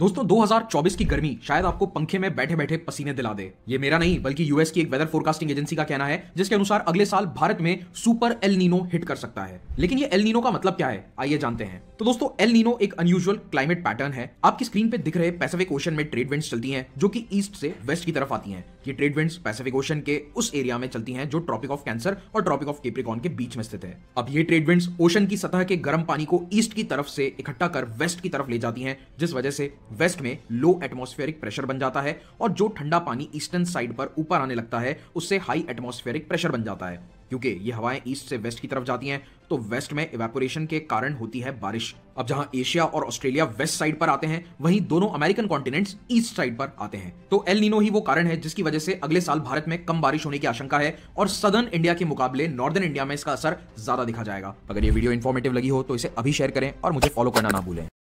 दोस्तों 2024 की गर्मी शायद आपको पंखे में बैठे बैठे पसीने दिला दे ये मेरा नहीं बल्कि यूएस की एक वेदर फोरकास्टिंग एजेंसी का कहना है जिसके अनुसार अगले साल भारत में सुपर एल नीनो हिट कर सकता है लेकिन ये एल नीनो का मतलब क्या है आइए जानते हैं तो दोस्तों एल नीनो एक अनयूजल क्लाइमेट पैटर्न है आपकी स्क्रीन पे दिख रहे पैसिफिक ओशन में ट्रेड विंड चलती है जो की ईस्ट से वेस्ट की तरफ आती है ये ट्रेड पैसिफिक ओशन के उस एरिया में चलती हैं जो ट्रॉपिक ऑफ कैंसर और ट्रॉपिक ऑफ केप्रिकॉन के बीच में स्थित है अब ये ट्रेड ओशन की सतह के गर्म पानी को ईस्ट की तरफ से इकट्ठा कर वेस्ट की तरफ ले जाती हैं जिस वजह से वेस्ट में लो एटमोस्फेरिक प्रेशर बन जाता है और जो ठंडा पानी ईस्टर्न साइड पर ऊपर आने लगता है उससे हाई एटमोस्फेरिक प्रेशर बन जाता है क्योंकि ये हवाएं ईस्ट से वेस्ट की तरफ जाती हैं तो वेस्ट में इवेपोरेशन के कारण होती है बारिश अब जहां एशिया और ऑस्ट्रेलिया वेस्ट साइड पर आते हैं वहीं दोनों अमेरिकन कॉन्टिनेंट्स ईस्ट साइड पर आते हैं तो एल नीनो ही वो कारण है जिसकी वजह से अगले साल भारत में कम बारिश होने की आशंका है और सदर्न इंडिया के मुकाबले नॉर्दर्न इंडिया में इसका असर ज्यादा दिखा जाएगा अगर ये वीडियो इन्फॉर्मेटिव लगी हो तो इसे अभी शेयर करें और मुझे फॉलो करना ना भूलें